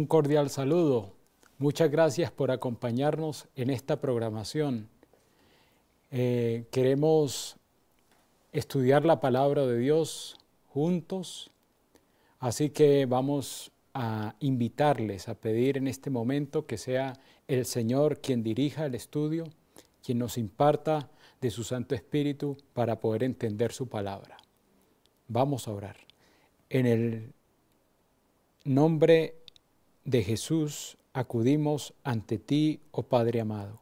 Un cordial saludo. Muchas gracias por acompañarnos en esta programación. Eh, queremos estudiar la palabra de Dios juntos, así que vamos a invitarles a pedir en este momento que sea el Señor quien dirija el estudio, quien nos imparta de su Santo Espíritu para poder entender su palabra. Vamos a orar. En el nombre de Jesús acudimos ante ti, oh Padre amado,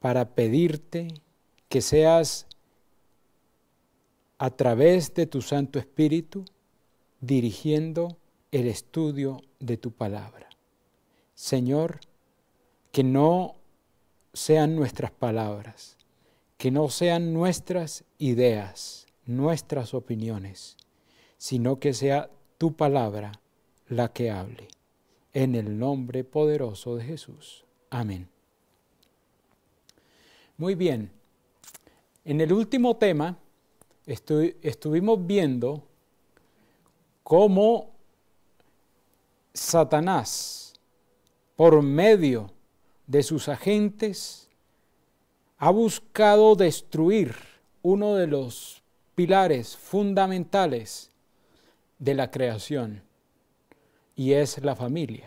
para pedirte que seas a través de tu Santo Espíritu dirigiendo el estudio de tu palabra. Señor, que no sean nuestras palabras, que no sean nuestras ideas, nuestras opiniones, sino que sea tu palabra la que hable. En el nombre poderoso de Jesús. Amén. Muy bien. En el último tema estuvimos viendo cómo Satanás, por medio de sus agentes, ha buscado destruir uno de los pilares fundamentales de la creación y es la familia.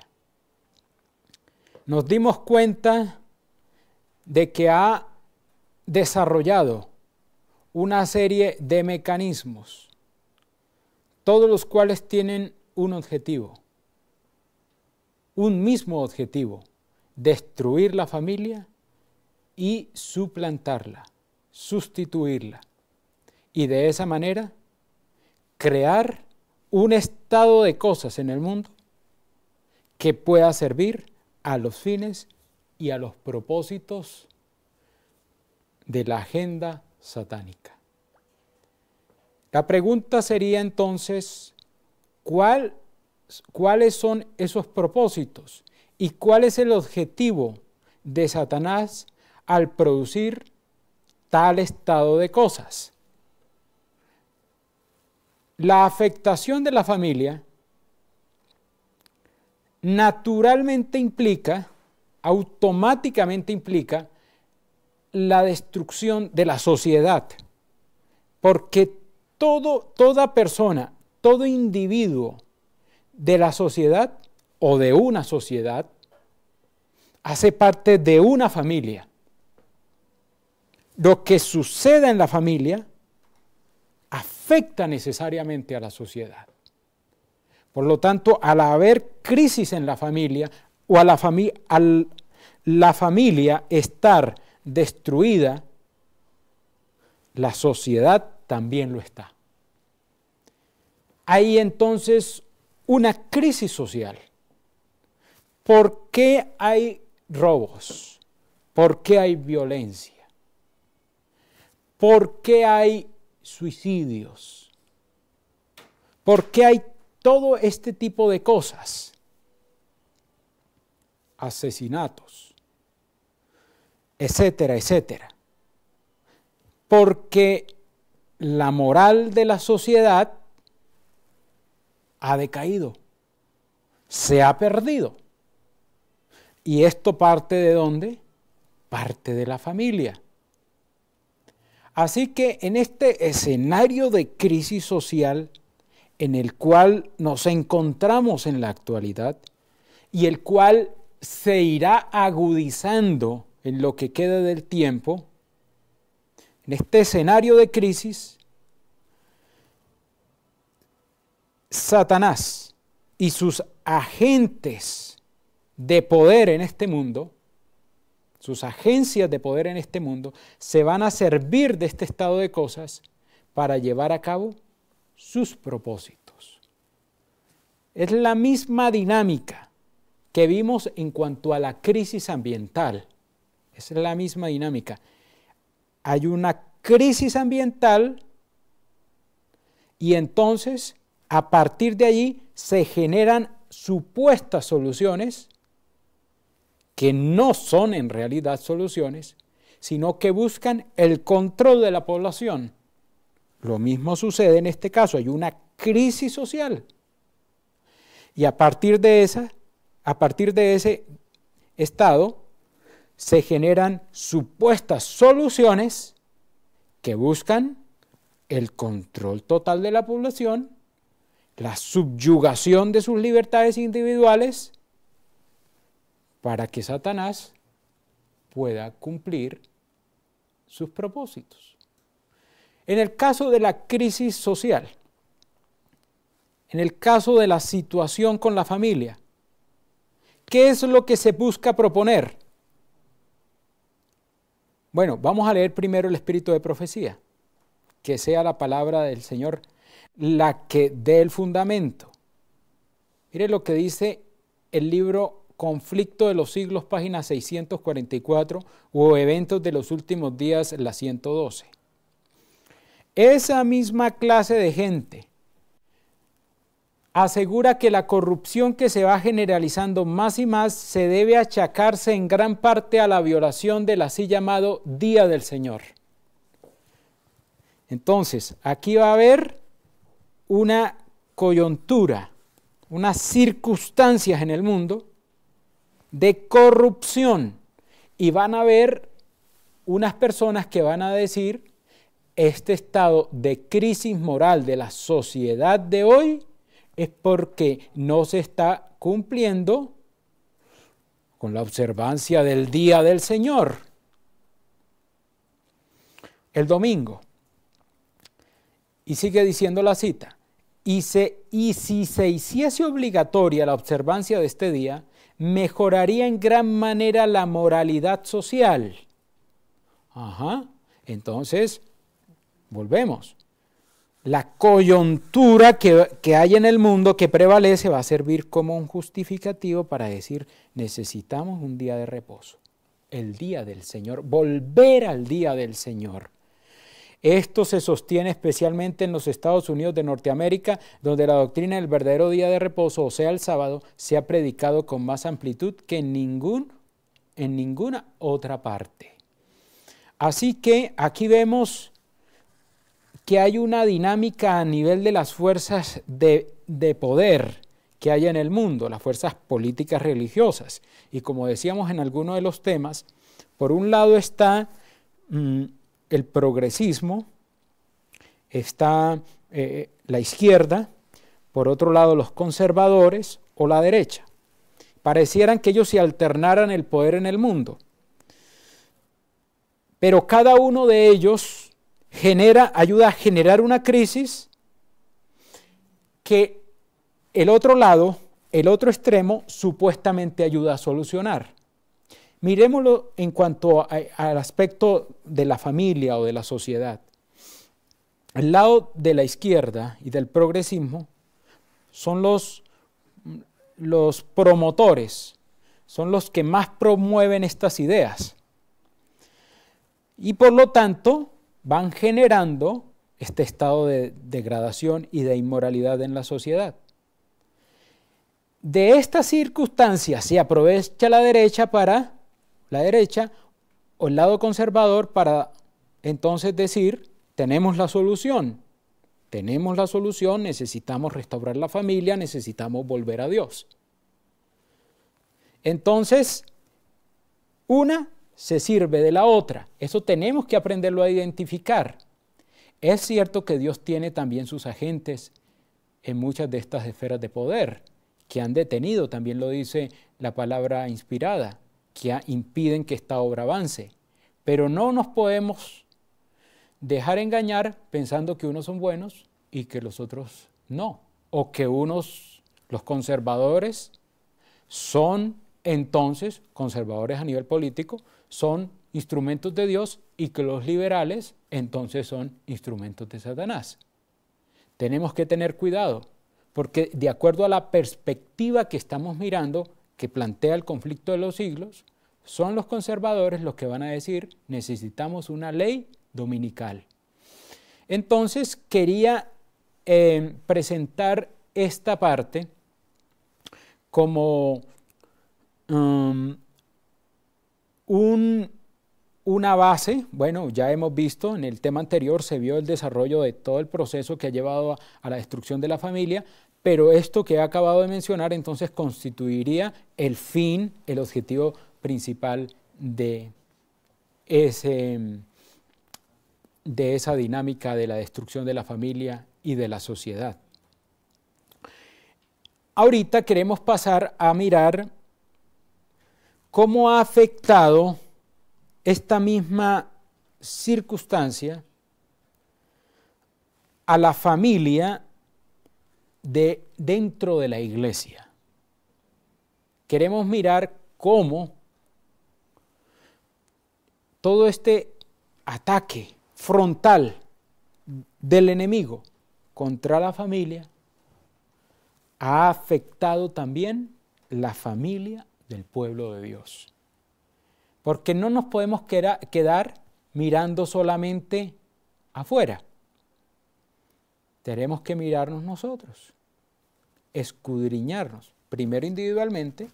Nos dimos cuenta de que ha desarrollado una serie de mecanismos, todos los cuales tienen un objetivo, un mismo objetivo, destruir la familia y suplantarla, sustituirla. Y de esa manera crear un estado de cosas en el mundo que pueda servir a los fines y a los propósitos de la agenda satánica. La pregunta sería entonces, ¿cuál, ¿cuáles son esos propósitos y cuál es el objetivo de Satanás al producir tal estado de cosas? La afectación de la familia naturalmente implica, automáticamente implica, la destrucción de la sociedad. Porque todo, toda persona, todo individuo de la sociedad o de una sociedad hace parte de una familia. Lo que suceda en la familia afecta necesariamente a la sociedad. Por lo tanto, al haber crisis en la familia o a la, la familia estar destruida, la sociedad también lo está. Hay entonces una crisis social. ¿Por qué hay robos? ¿Por qué hay violencia? ¿Por qué hay suicidios? ¿Por qué hay todo este tipo de cosas, asesinatos, etcétera, etcétera. Porque la moral de la sociedad ha decaído, se ha perdido. ¿Y esto parte de dónde? Parte de la familia. Así que en este escenario de crisis social, en el cual nos encontramos en la actualidad y el cual se irá agudizando en lo que queda del tiempo, en este escenario de crisis, Satanás y sus agentes de poder en este mundo, sus agencias de poder en este mundo, se van a servir de este estado de cosas para llevar a cabo sus propósitos. Es la misma dinámica que vimos en cuanto a la crisis ambiental. Es la misma dinámica. Hay una crisis ambiental y entonces a partir de allí se generan supuestas soluciones que no son en realidad soluciones, sino que buscan el control de la población lo mismo sucede en este caso, hay una crisis social. Y a partir de esa, a partir de ese estado se generan supuestas soluciones que buscan el control total de la población, la subyugación de sus libertades individuales para que Satanás pueda cumplir sus propósitos. En el caso de la crisis social, en el caso de la situación con la familia, ¿qué es lo que se busca proponer? Bueno, vamos a leer primero el espíritu de profecía, que sea la palabra del Señor la que dé el fundamento. Mire lo que dice el libro Conflicto de los siglos, página 644, o Eventos de los últimos días, la 112. Esa misma clase de gente asegura que la corrupción que se va generalizando más y más se debe achacarse en gran parte a la violación del así llamado Día del Señor. Entonces, aquí va a haber una coyuntura, unas circunstancias en el mundo de corrupción y van a haber unas personas que van a decir este estado de crisis moral de la sociedad de hoy es porque no se está cumpliendo con la observancia del día del Señor. El domingo. Y sigue diciendo la cita. Y, si se hiciese obligatoria la observancia de este día, mejoraría en gran manera la moralidad social. Ajá. Entonces, Volvemos. La coyuntura que, hay en el mundo que prevalece va a servir como un justificativo para decir necesitamos un día de reposo, el día del Señor, volver al día del Señor. Esto se sostiene especialmente en los Estados Unidos de Norteamérica, donde la doctrina del verdadero día de reposo, o sea, el sábado, se ha predicado con más amplitud que en, ningún, en ninguna otra parte. Así que aquí vemos que hay una dinámica a nivel de las fuerzas de, poder que hay en el mundo, las fuerzas políticas religiosas. Y como decíamos en alguno de los temas, por un lado está mm, el progresismo, está eh, la izquierda, por otro lado los conservadores o la derecha. Parecieran que ellos se alternaran el poder en el mundo. Pero cada uno de ellos genera, ayuda a generar una crisis que el otro lado, el otro extremo, supuestamente ayuda a solucionar. Miremoslo en cuanto al aspecto de la familia o de la sociedad. El lado de la izquierda y del progresismo son los, los promotores, son los que más promueven estas ideas. Y por lo tanto, van generando este estado de degradación y de inmoralidad en la sociedad. De estas circunstancias se aprovecha la derecha para la derecha o el lado conservador para entonces decir, tenemos la solución. Tenemos la solución, necesitamos restaurar la familia, necesitamos volver a Dios. Entonces, una se sirve de la otra. Eso tenemos que aprenderlo a identificar. Es cierto que Dios tiene también sus agentes en muchas de estas esferas de poder, que han detenido, también lo dice la palabra inspirada, que impiden que esta obra avance. Pero no nos podemos dejar engañar pensando que unos son buenos y que los otros no, o que unos, los conservadores, son entonces conservadores a nivel político, son instrumentos de Dios y que los liberales entonces son instrumentos de Satanás. Tenemos que tener cuidado, porque de acuerdo a la perspectiva que estamos mirando, que plantea el conflicto de los siglos, son los conservadores los que van a decir, necesitamos una ley dominical. Entonces, quería eh, presentar esta parte como um, una base, bueno, ya hemos visto, en el tema anterior se vio el desarrollo de todo el proceso que ha llevado a, la destrucción de la familia, pero esto que he acabado de mencionar entonces constituiría el fin, el objetivo principal de, ese, de esa dinámica de la destrucción de la familia y de la sociedad. Ahorita queremos pasar a mirar ¿Cómo ha afectado esta misma circunstancia a la familia de dentro de la iglesia? Queremos mirar cómo todo este ataque frontal del enemigo contra la familia ha afectado también la familia del pueblo de Dios. Porque no nos podemos quedar mirando solamente afuera. Tenemos que mirarnos nosotros, escudriñarnos, primero individualmente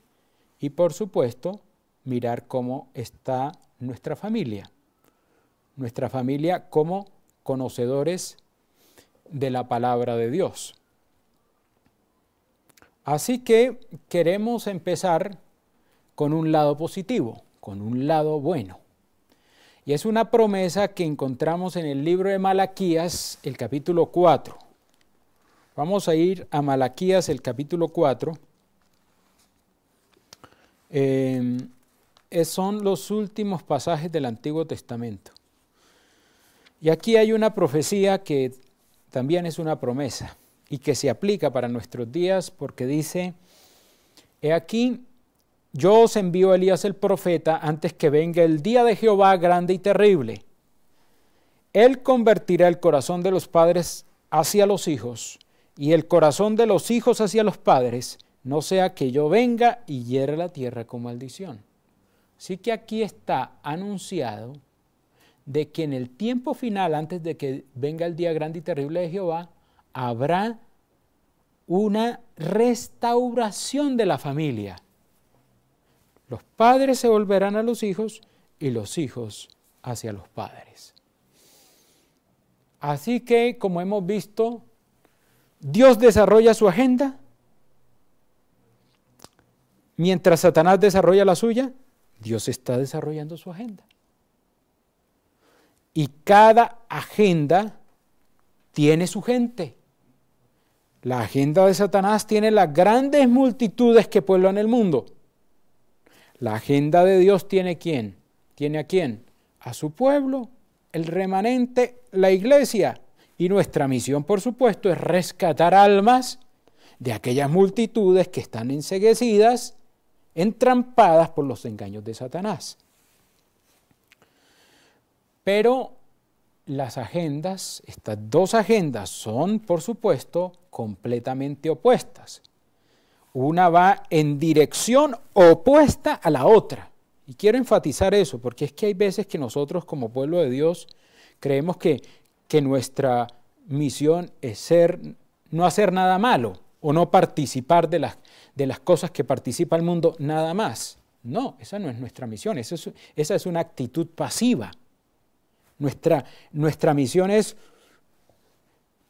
y por supuesto mirar cómo está nuestra familia. Nuestra familia como conocedores de la palabra de Dios. Así que queremos empezar con un lado positivo, con un lado bueno. Y es una promesa que encontramos en el libro de Malaquías, el capítulo 4. Vamos a ir a Malaquías, el capítulo 4. Em, son los últimos pasajes del Antiguo Testamento. Y aquí hay una profecía que también es una promesa y que se aplica para nuestros días porque dice, he aquí yo os envío a Elías el profeta antes que venga el día de Jehová grande y terrible. Él convertirá el corazón de los padres hacia los hijos y el corazón de los hijos hacia los padres, no sea que yo venga y hiera la tierra con maldición. Así que aquí está anunciado de que en el tiempo final, antes de que venga el día grande y terrible de Jehová, habrá una restauración de la familia. Los padres se volverán a los hijos y los hijos hacia los padres. Así que, como hemos visto, Dios desarrolla su agenda mientras Satanás desarrolla la suya, Dios está desarrollando su agenda. Y cada agenda tiene su gente. La agenda de Satanás tiene las grandes multitudes que pueblan el mundo. La agenda de Dios tiene quién? Tiene a quién? A su pueblo, el remanente, la iglesia. Y nuestra misión, por supuesto, es rescatar almas de aquellas multitudes que están enseguecidas, entrampadas por los engaños de Satanás. Pero las agendas, estas dos agendas, son, por supuesto, completamente opuestas. Una va en dirección opuesta a la otra. Y quiero enfatizar eso, porque es que hay veces que nosotros como pueblo de Dios creemos que, que nuestra misión es ser, no hacer nada malo o no participar de las, de las cosas que participa el mundo nada más. No, esa no es nuestra misión, esa es, una actitud pasiva. nuestra misión es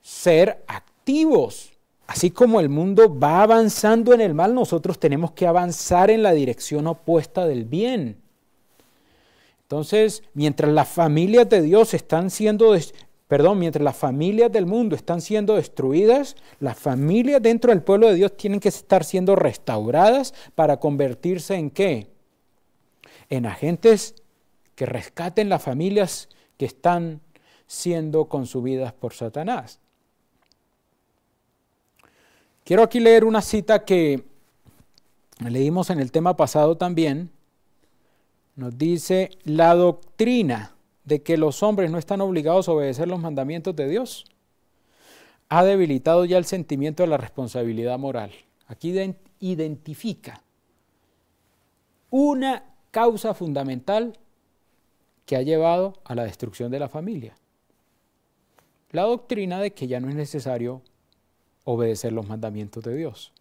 ser activos Así como el mundo va avanzando en el mal, nosotros tenemos que avanzar en la dirección opuesta del bien. Entonces, mientras las familias de Dios están siendo, perdón, mientras las familias del mundo están siendo destruidas, las familias dentro del pueblo de Dios tienen que estar siendo restauradas para convertirse en qué? En agentes que rescaten las familias que están siendo consumidas por Satanás. Quiero aquí leer una cita que leímos en el tema pasado también. Nos dice, la doctrina de que los hombres no están obligados a obedecer los mandamientos de Dios ha debilitado ya el sentimiento de la responsabilidad moral. Aquí identifica una causa fundamental que ha llevado a la destrucción de la familia. La doctrina de que ya no es necesario obedecer los mandamientos de Dios.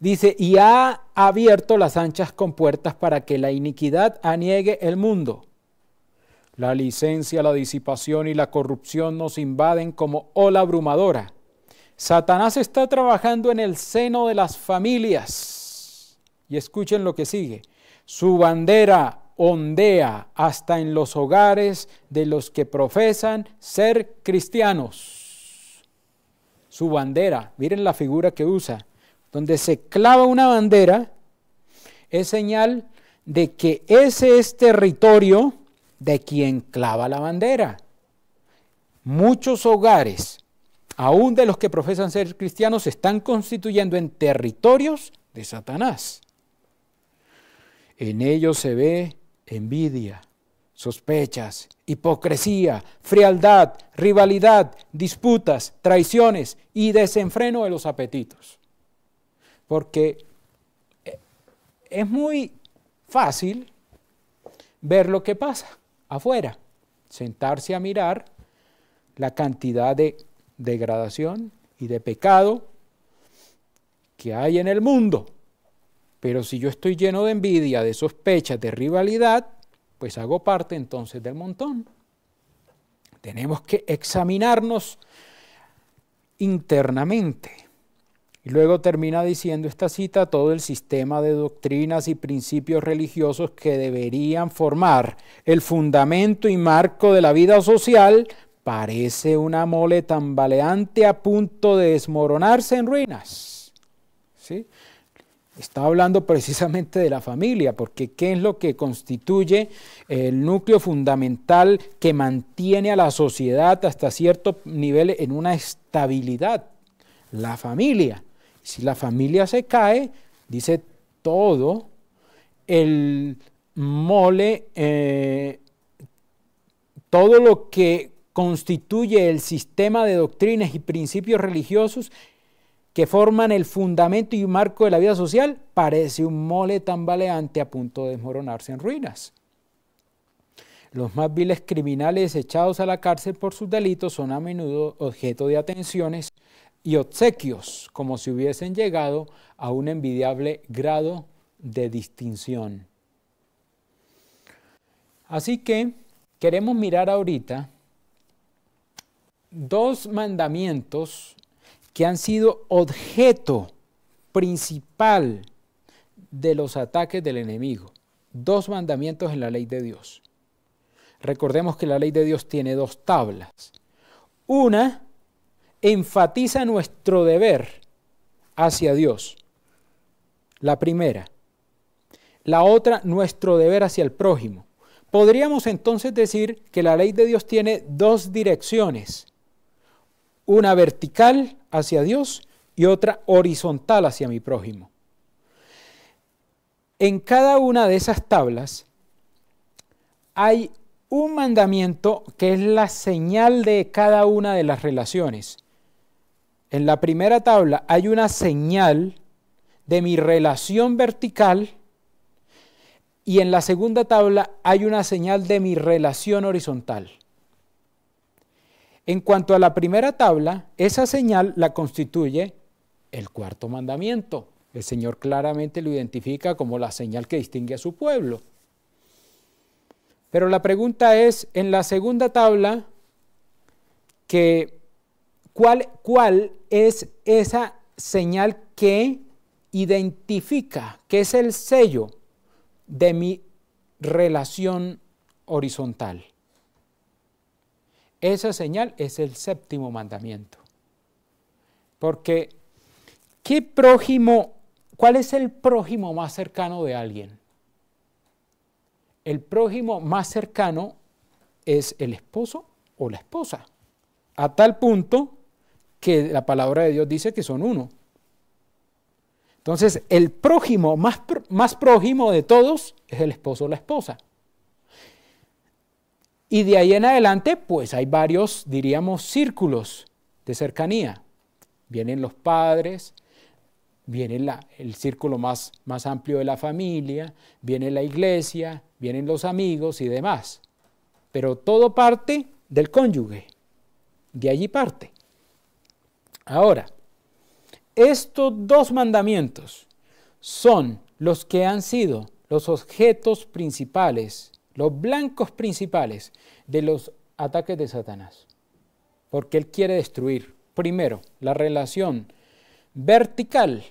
Dice, y ha abierto las anchas compuertas para que la iniquidad aniegue el mundo. La licencia, la disipación y la corrupción nos invaden como ola abrumadora. Satanás está trabajando en el seno de las familias. Y escuchen lo que sigue. Su bandera ondea hasta en los hogares de los que profesan ser cristianos su bandera. Miren la figura que usa. Donde se clava una bandera es señal de que ese es territorio de quien clava la bandera. Muchos hogares, aún de los que profesan ser cristianos, se están constituyendo en territorios de Satanás. En ellos se ve envidia, sospechas, hipocresía, frialdad, rivalidad, disputas, traiciones y desenfreno de los apetitos. Porque eh, es muy fácil ver lo que pasa afuera, sentarse a mirar la cantidad de degradación y de pecado que hay en el mundo. Pero si yo estoy lleno de envidia, de sospechas, de rivalidad, pues hago parte entonces del montón. Tenemos que examinarnos internamente. Y luego termina diciendo esta cita todo el sistema de doctrinas y principios religiosos que deberían formar el fundamento y marco de la vida social parece una mole tambaleante a punto de desmoronarse en ruinas. ¿Sí? Está hablando precisamente de la familia, porque ¿qué es lo que constituye el núcleo fundamental que mantiene a la sociedad hasta cierto nivel en una estabilidad? La familia. Si la familia se cae, dice todo el mole, eh, todo lo que constituye el sistema de doctrinas y principios religiosos que forman el fundamento y marco de la vida social, parece un mole tambaleante a punto de desmoronarse en ruinas. Los más viles criminales echados a la cárcel por sus delitos son a menudo objeto de atenciones y obsequios, como si hubiesen llegado a un envidiable grado de distinción. Así que queremos mirar ahorita dos mandamientos que han sido objeto principal de los ataques del enemigo. Dos mandamientos en la ley de Dios. Recordemos que la ley de Dios tiene dos tablas. Una enfatiza nuestro deber hacia Dios. La primera. La otra, nuestro deber hacia el prójimo. Podríamos entonces decir que la ley de Dios tiene dos direcciones una vertical hacia Dios y otra horizontal hacia mi prójimo. En cada una de esas tablas hay un mandamiento que es la señal de cada una de las relaciones. En la primera tabla hay una señal de mi relación vertical y en la segunda tabla hay una señal de mi relación horizontal. En cuanto a la primera tabla, esa señal la constituye el cuarto mandamiento. El Señor claramente lo identifica como la señal que distingue a su pueblo. Pero la pregunta es, en la segunda tabla, que, ¿cuál, ¿cuál es esa señal que identifica, que es el sello de mi relación horizontal? Esa señal es el séptimo mandamiento. Porque, ¿qué prójimo, cuál es el prójimo más cercano de alguien? El prójimo más cercano es el esposo o la esposa, a tal punto que la palabra de Dios dice que son uno. Entonces, el prójimo más, más prójimo de todos es el esposo o la esposa. Y de ahí en adelante, pues hay varios, diríamos, círculos de cercanía. Vienen los padres, viene el círculo más, más amplio de la familia, viene la iglesia, vienen los amigos y demás. Pero todo parte del cónyuge. De allí parte. Ahora, estos dos mandamientos son los que han sido los objetos principales los blancos principales de los ataques de Satanás. Porque él quiere destruir, primero, la relación vertical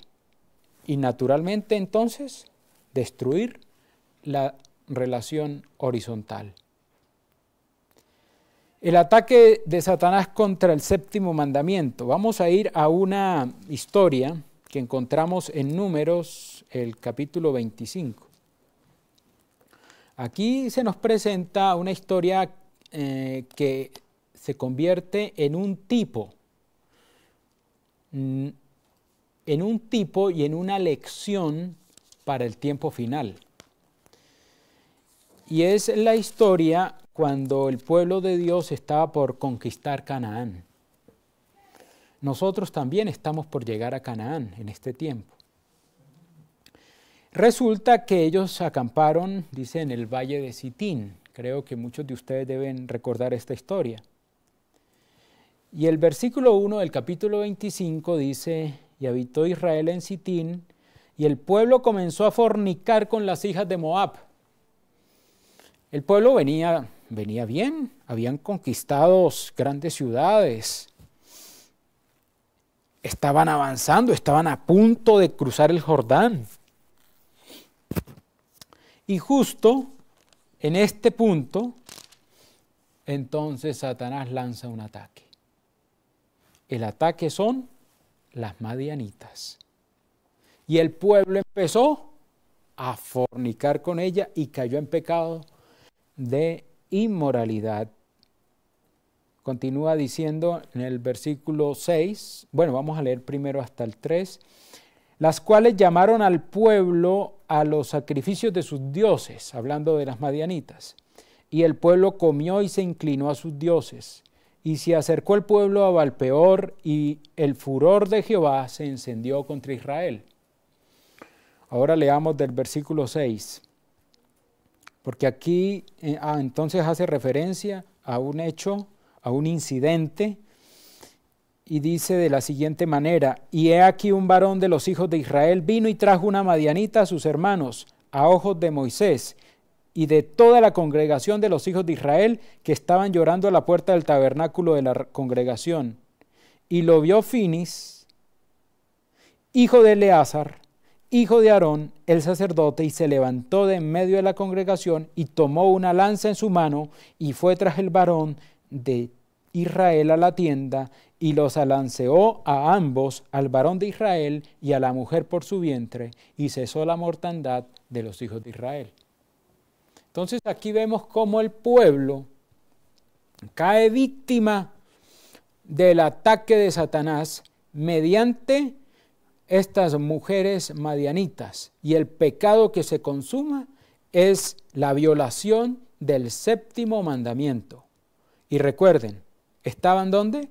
y naturalmente entonces destruir la relación horizontal. El ataque de Satanás contra el séptimo mandamiento. Vamos a ir a una historia que encontramos en números el capítulo 25. Aquí se nos presenta una historia eh, que se convierte en un tipo, mm, en un tipo y en una lección para el tiempo final. Y es la historia cuando el pueblo de Dios estaba por conquistar Canaán. Nosotros también estamos por llegar a Canaán en este tiempo. Resulta que ellos acamparon, dice, en el valle de Sitín. Creo que muchos de ustedes deben recordar esta historia. Y el versículo 1 del capítulo 25 dice, y habitó Israel en Sitín, y el pueblo comenzó a fornicar con las hijas de Moab. El pueblo venía, venía bien, habían conquistado grandes ciudades, estaban avanzando, estaban a punto de cruzar el Jordán. Y justo en este punto, entonces Satanás lanza un ataque. El ataque son las madianitas. Y el pueblo empezó a fornicar con ella y cayó en pecado de inmoralidad. Continúa diciendo en el versículo 6, bueno, vamos a leer primero hasta el 3, las cuales llamaron al pueblo a los sacrificios de sus dioses, hablando de las madianitas. Y el pueblo comió y se inclinó a sus dioses. Y se acercó el pueblo a Valpeor y el furor de Jehová se encendió contra Israel. Ahora leamos del versículo 6, porque aquí eh, ah, entonces hace referencia a un hecho, a un incidente y dice de la siguiente manera, y he aquí un varón de los hijos de Israel vino y trajo una madianita a sus hermanos, a ojos de Moisés, y de toda la congregación de los hijos de Israel que estaban llorando a la puerta del tabernáculo de la congregación. Y lo vio Finis, hijo de Eleazar, hijo de Aarón, el sacerdote, y se levantó de en medio de la congregación y tomó una lanza en su mano y fue tras el varón de Israel a la tienda y los alanceó a ambos, al varón de Israel y a la mujer por su vientre, y cesó la mortandad de los hijos de Israel. Entonces aquí vemos cómo el pueblo cae víctima del ataque de Satanás mediante estas mujeres madianitas. Y el pecado que se consuma es la violación del séptimo mandamiento. Y recuerden, ¿Estaban dónde?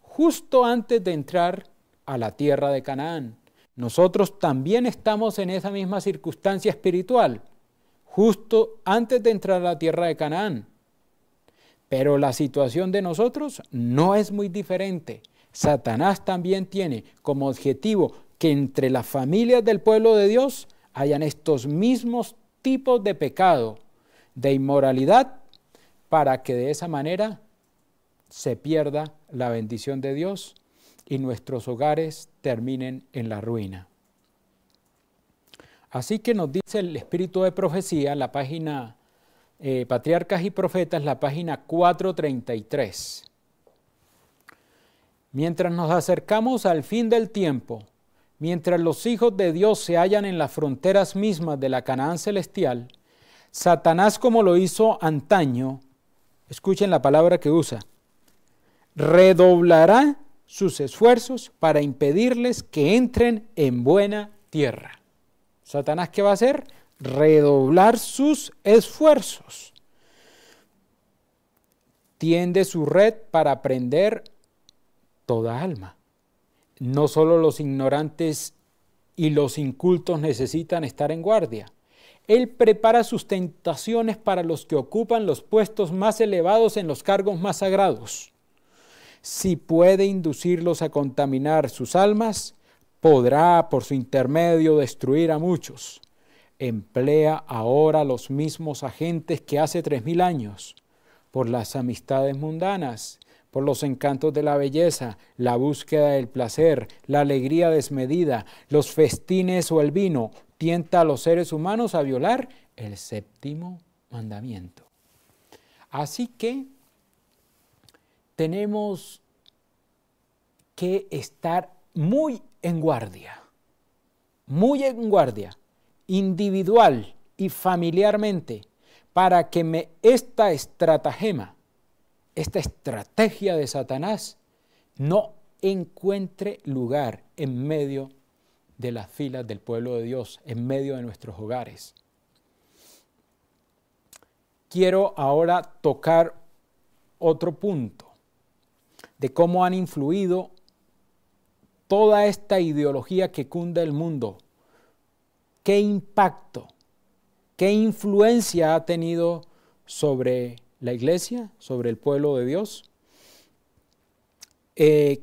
Justo antes de entrar a la tierra de Canaán. Nosotros también estamos en esa misma circunstancia espiritual, justo antes de entrar a la tierra de Canaán. Pero la situación de nosotros no es muy diferente. Satanás también tiene como objetivo que entre las familias del pueblo de Dios hayan estos mismos tipos de pecado, de inmoralidad, para que de esa manera se pierda la bendición de Dios y nuestros hogares terminen en la ruina. Así que nos dice el Espíritu de Profecía, la página eh, Patriarcas y Profetas, la página 433. Mientras nos acercamos al fin del tiempo, mientras los hijos de Dios se hallan en las fronteras mismas de la Canaán celestial, Satanás como lo hizo antaño, escuchen la palabra que usa, redoblará sus esfuerzos para impedirles que entren en buena tierra. Satanás, ¿qué va a hacer? Redoblar sus esfuerzos. Tiende su red para prender toda alma. No solo los ignorantes y los incultos necesitan estar en guardia. Él prepara sus tentaciones para los que ocupan los puestos más elevados en los cargos más sagrados si puede inducirlos a contaminar sus almas, podrá por su intermedio destruir a muchos. Emplea ahora los mismos agentes que hace tres mil años, por las amistades mundanas, por los encantos de la belleza, la búsqueda del placer, la alegría desmedida, los festines o el vino, tienta a los seres humanos a violar el séptimo mandamiento. Así que tenemos que estar muy en guardia, muy en guardia, individual y familiarmente, para que esta estratagema, esta estrategia de Satanás, no encuentre lugar en medio de las filas del pueblo de Dios, en medio de nuestros hogares. Quiero ahora tocar otro punto de cómo han influido toda esta ideología que cunda el mundo. ¿Qué impacto, qué influencia ha tenido sobre la iglesia, sobre el pueblo de Dios? Eh,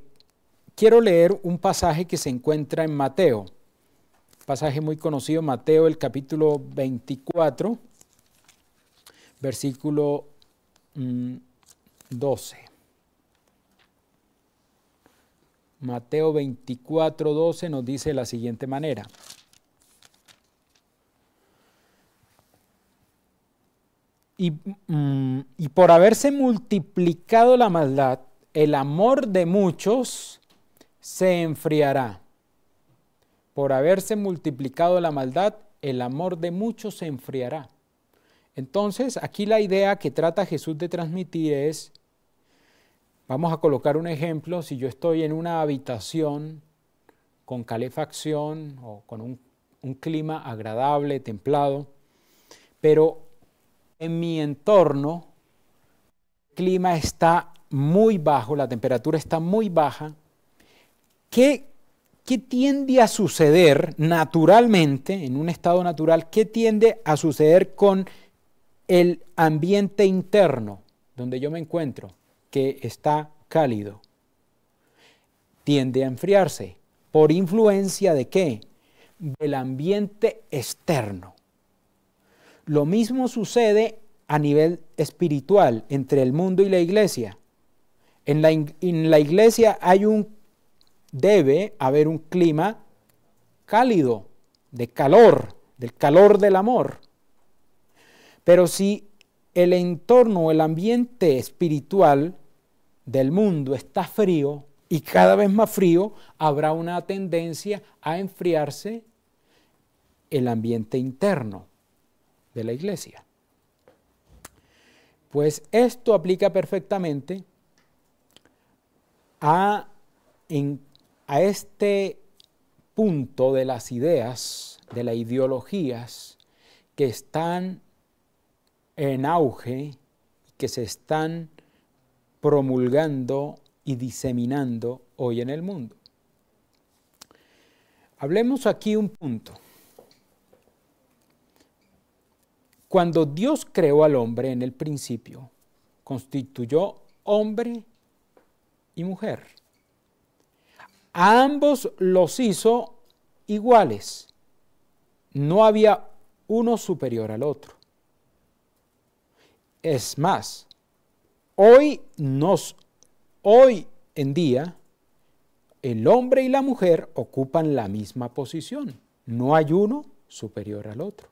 quiero leer un pasaje que se encuentra en Mateo, pasaje muy conocido, Mateo el capítulo 24, versículo 12. Mm, Mateo 24, 12 nos dice de la siguiente manera. Y, mm, y, por haberse multiplicado la maldad, el amor de muchos se enfriará. Por haberse multiplicado la maldad, el amor de muchos se enfriará. Entonces, aquí la idea que trata Jesús de transmitir es, Vamos a colocar un ejemplo, si yo estoy en una habitación con calefacción o con un, clima agradable, templado, pero en mi entorno el clima está muy bajo, la temperatura está muy baja, ¿qué, ¿qué tiende a suceder naturalmente, en un estado natural, qué tiende a suceder con el ambiente interno donde yo me encuentro? que está cálido tiende a enfriarse. ¿Por influencia de qué? Del ambiente externo. Lo mismo sucede a nivel espiritual entre el mundo y la iglesia. En la, en la iglesia hay un, debe haber un clima cálido, de calor, del calor del amor. Pero si el entorno, el ambiente espiritual del mundo está frío y cada vez más frío, habrá una tendencia a enfriarse el ambiente interno de la iglesia. Pues esto aplica perfectamente a, a este punto de las ideas, de las ideologías que están en auge, que se están promulgando y diseminando hoy en el mundo. Hablemos aquí un punto. Cuando Dios creó al hombre en el principio, constituyó hombre y mujer. A ambos los hizo iguales. No había uno superior al otro. Es más, Hoy nos, hoy en día, el hombre y la mujer ocupan la misma posición. No hay uno superior al otro.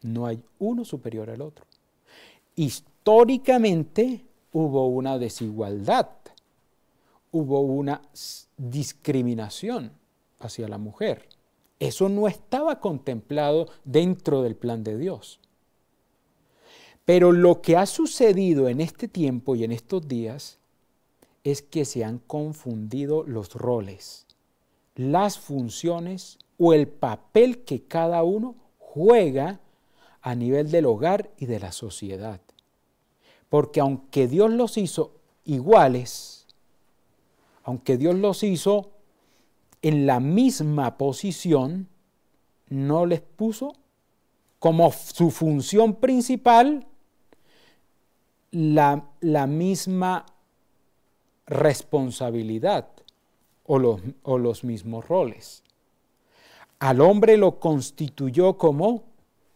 No hay uno superior al otro. Históricamente hubo una desigualdad, hubo una discriminación hacia la mujer. Eso no estaba contemplado dentro del plan de Dios. Pero lo que ha sucedido en este tiempo y en estos días es que se han confundido los roles, las funciones o el papel que cada uno juega a nivel del hogar y de la sociedad. Porque aunque Dios los hizo iguales, aunque Dios los hizo en la misma posición, no les puso como su función principal la, misma responsabilidad o los mismos roles. Al hombre lo constituyó como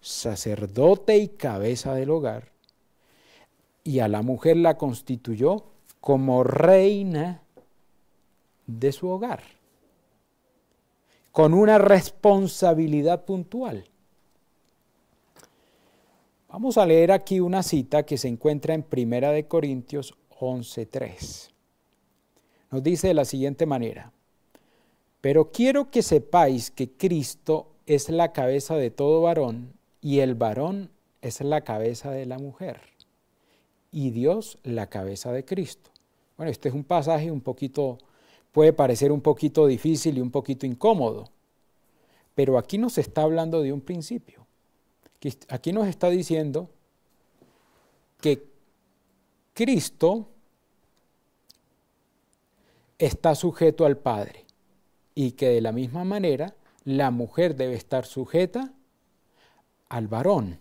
sacerdote y cabeza del hogar, y a la mujer la constituyó como reina de su hogar, con una responsabilidad puntual. Vamos a leer aquí una cita que se encuentra en Primera de Corintios 11:3. Nos dice de la siguiente manera: Pero quiero que sepáis que Cristo es la cabeza de todo varón y el varón es la cabeza de la mujer y Dios la cabeza de Cristo. Bueno, este es un pasaje un poquito puede parecer un poquito difícil y un poquito incómodo, pero aquí nos está hablando de un principio aquí nos está diciendo que Cristo está sujeto al Padre y que de la misma manera la mujer debe estar sujeta al varón.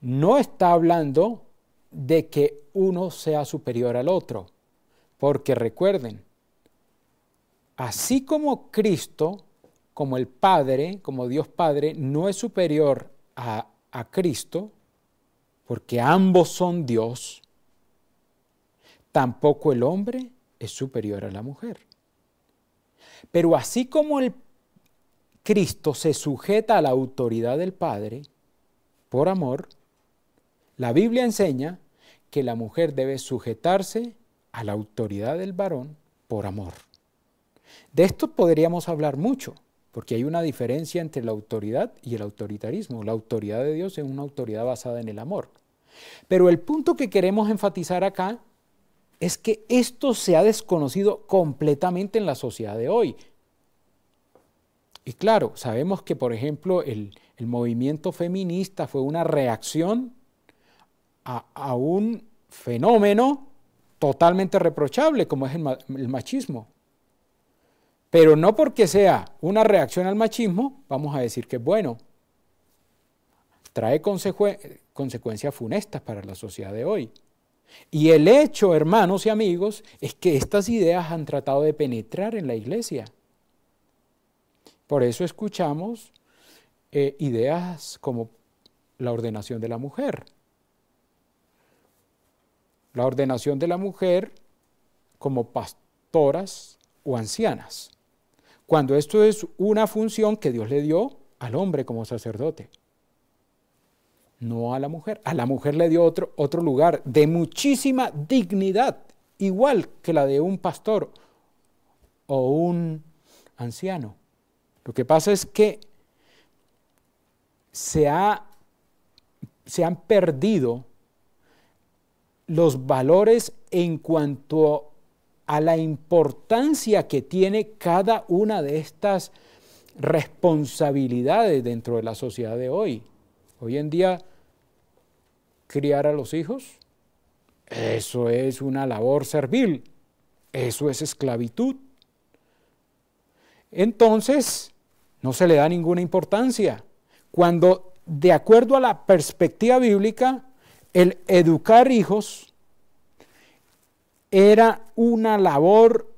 No está hablando de que uno sea superior al otro, porque recuerden, así como Cristo como el Padre, como Dios Padre, no es superior a, a Cristo, porque ambos son Dios, tampoco el hombre es superior a la mujer. Pero así como el Cristo se sujeta a la autoridad del Padre por amor, la Biblia enseña que la mujer debe sujetarse a la autoridad del varón por amor. De esto podríamos hablar mucho, porque hay una diferencia entre la autoridad y el autoritarismo. La autoridad de Dios es una autoridad basada en el amor. Pero el punto que queremos enfatizar acá es que esto se ha desconocido completamente en la sociedad de hoy. Y claro, sabemos que, por ejemplo, el, movimiento feminista fue una reacción a, un fenómeno totalmente reprochable como es el machismo. Pero no porque sea una reacción al machismo, vamos a decir que es bueno. Trae consecuencias funestas para la sociedad de hoy. Y el hecho, hermanos y amigos, es que estas ideas han tratado de penetrar en la iglesia. Por eso escuchamos eh, ideas como la ordenación de la mujer. La ordenación de la mujer como pastoras o ancianas cuando esto es una función que Dios le dio al hombre como sacerdote, no a la mujer. A la mujer le dio otro, otro lugar de muchísima dignidad, igual que la de un pastor o un anciano. Lo que pasa es que se, se han perdido los valores en cuanto a la importancia que tiene cada una de estas responsabilidades dentro de la sociedad de hoy. Hoy en día, criar a los hijos, eso es una labor servil, eso es esclavitud. Entonces, no se le da ninguna importancia. Cuando, de acuerdo a la perspectiva bíblica, el educar hijos era una labor,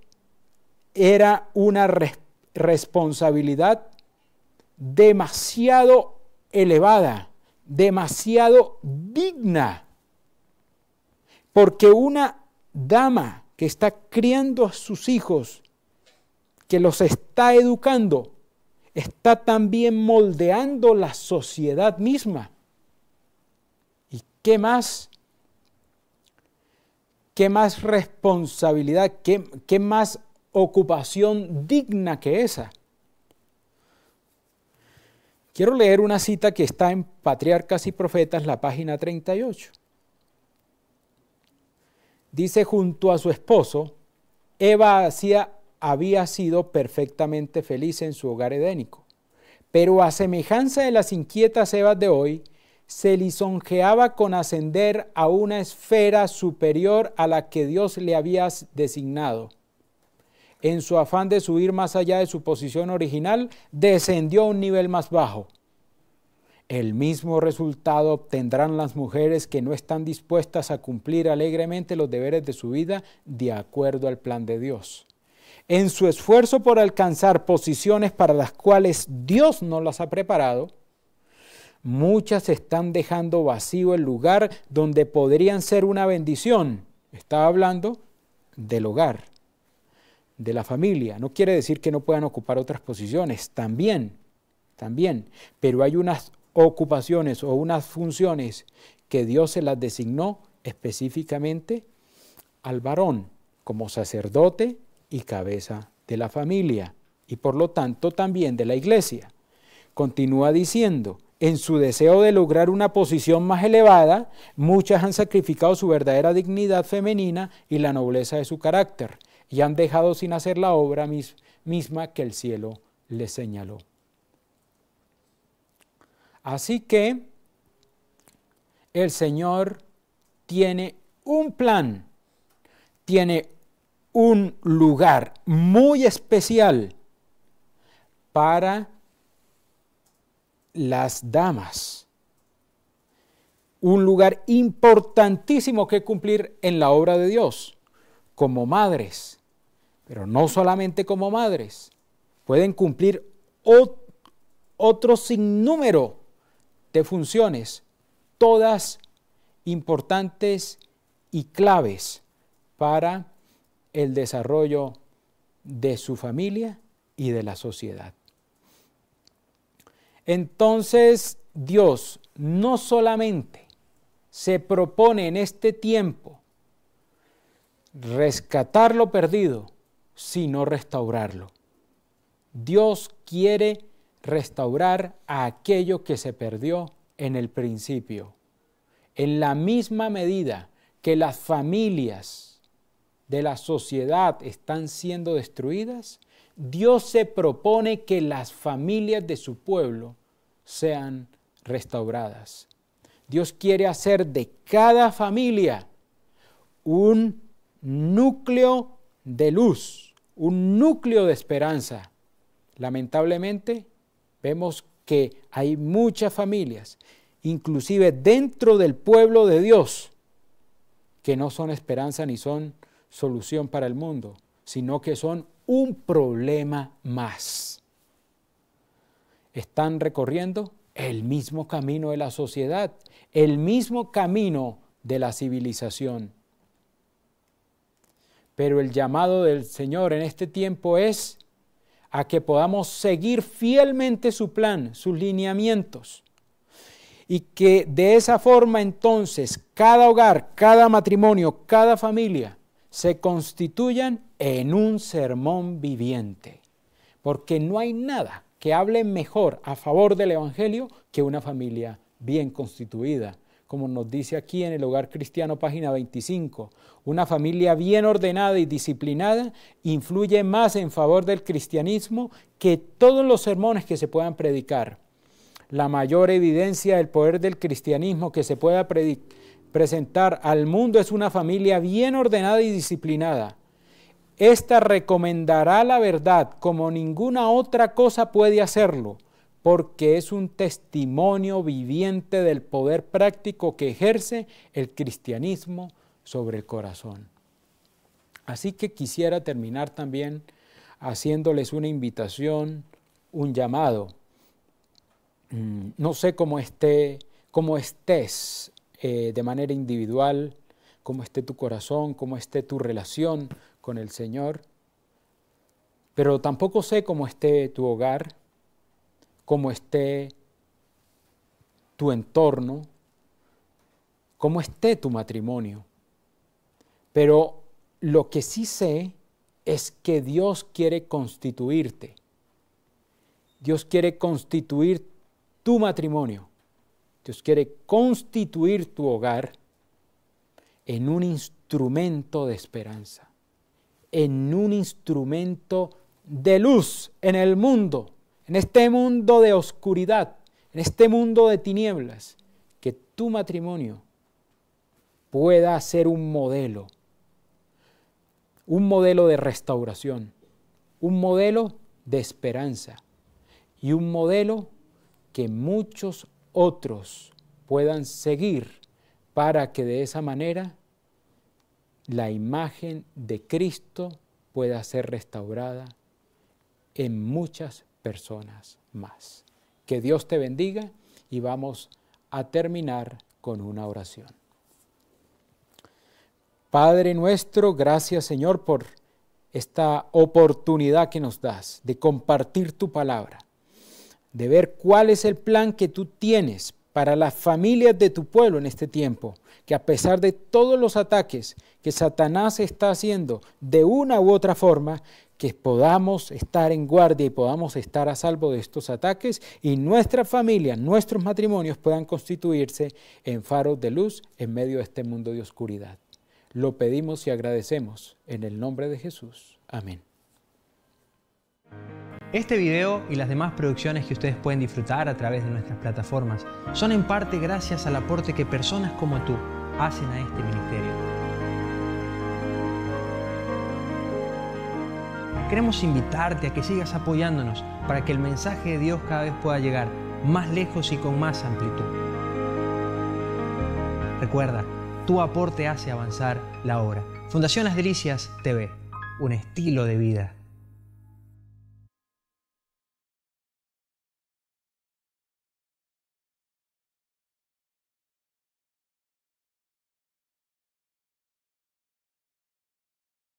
era una responsabilidad demasiado elevada, demasiado digna, porque una dama que está criando a sus hijos, que los está educando, está también moldeando la sociedad misma. ¿Y qué más qué más responsabilidad, qué, más ocupación digna que esa. Quiero leer una cita que está en Patriarcas y Profetas, la página 38. Dice, junto a su esposo, Eva había sido perfectamente feliz en su hogar edénico, pero a semejanza de las inquietas Evas de hoy, se lisonjeaba con ascender a una esfera superior a la que Dios le había designado. En su afán de subir más allá de su posición original, descendió a un nivel más bajo. El mismo resultado obtendrán las mujeres que no están dispuestas a cumplir alegremente los deberes de su vida de acuerdo al plan de Dios. En su esfuerzo por alcanzar posiciones para las cuales Dios no las ha preparado, Muchas están dejando vacío el lugar donde podrían ser una bendición. estaba hablando del hogar, de la familia. No quiere decir que no puedan ocupar otras posiciones, también, también. Pero hay unas ocupaciones o unas funciones que Dios se las designó específicamente al varón como sacerdote y cabeza de la familia y por lo tanto también de la iglesia. Continúa diciendo, en su deseo de lograr una posición más elevada, muchas han sacrificado su verdadera dignidad femenina y la nobleza de su carácter, y han dejado sin hacer la obra misma que el cielo les señaló. Así que el Señor tiene un plan, tiene un lugar muy especial para las damas. Un lugar importantísimo que cumplir en la obra de Dios, como madres, pero no solamente como madres, pueden cumplir otro sinnúmero de funciones, todas importantes y claves para el desarrollo de su familia y de la sociedad. Entonces Dios no solamente se propone en este tiempo rescatar lo perdido, sino restaurarlo. Dios quiere restaurar a aquello que se perdió en el principio. En la misma medida que las familias de la sociedad están siendo destruidas, Dios se propone que las familias de su pueblo sean restauradas. Dios quiere hacer de cada familia un núcleo de luz, un núcleo de esperanza. Lamentablemente, vemos que hay muchas familias, inclusive dentro del pueblo de Dios, que no son esperanza ni son solución para el mundo, sino que son un problema más están recorriendo el mismo camino de la sociedad, el mismo camino de la civilización. Pero el llamado del Señor en este tiempo es a que podamos seguir fielmente su plan, sus lineamientos, y que de esa forma entonces cada hogar, cada matrimonio, cada familia se constituyan en un sermón viviente, porque no hay nada que hable mejor a favor del Evangelio que una familia bien constituida, como nos dice aquí en el Hogar Cristiano, página 25. Una familia bien ordenada y disciplinada influye más en favor del cristianismo que todos los sermones que se puedan predicar. La mayor evidencia del poder del cristianismo que se pueda presentar al mundo es una familia bien ordenada y disciplinada. Esta recomendará la verdad como ninguna otra cosa puede hacerlo, porque es un testimonio viviente del poder práctico que ejerce el cristianismo sobre el corazón. Así que quisiera terminar también haciéndoles una invitación, un llamado. Mm, no sé cómo, esté, cómo estés eh, de manera individual, cómo esté tu corazón, cómo esté tu relación con el Señor, pero tampoco sé cómo esté tu hogar, cómo esté tu entorno, cómo esté tu matrimonio. Pero lo que sí sé es que Dios quiere constituirte. Dios quiere constituir tu matrimonio. Dios quiere constituir tu hogar en un instrumento de esperanza en un instrumento de luz en el mundo, en este mundo de oscuridad, en este mundo de tinieblas, que tu matrimonio pueda ser un modelo, un modelo de restauración, un modelo de esperanza y un modelo que muchos otros puedan seguir para que de esa manera la imagen de Cristo pueda ser restaurada en muchas personas más. Que Dios te bendiga y vamos a terminar con una oración. Padre nuestro, gracias Señor por esta oportunidad que nos das de compartir tu palabra, de ver cuál es el plan que tú tienes para las familias de tu pueblo en este tiempo, que a pesar de todos los ataques que Satanás está haciendo de una u otra forma, que podamos estar en guardia y podamos estar a salvo de estos ataques y nuestra familia, nuestros matrimonios puedan constituirse en faros de luz en medio de este mundo de oscuridad. Lo pedimos y agradecemos en el nombre de Jesús. Amén. Este video y las demás producciones que ustedes pueden disfrutar a través de nuestras plataformas son en parte gracias al aporte que personas como tú hacen a este ministerio. Queremos invitarte a que sigas apoyándonos para que el mensaje de Dios cada vez pueda llegar más lejos y con más amplitud. Recuerda, tu aporte hace avanzar la obra. Fundación Las Delicias TV, un estilo de vida.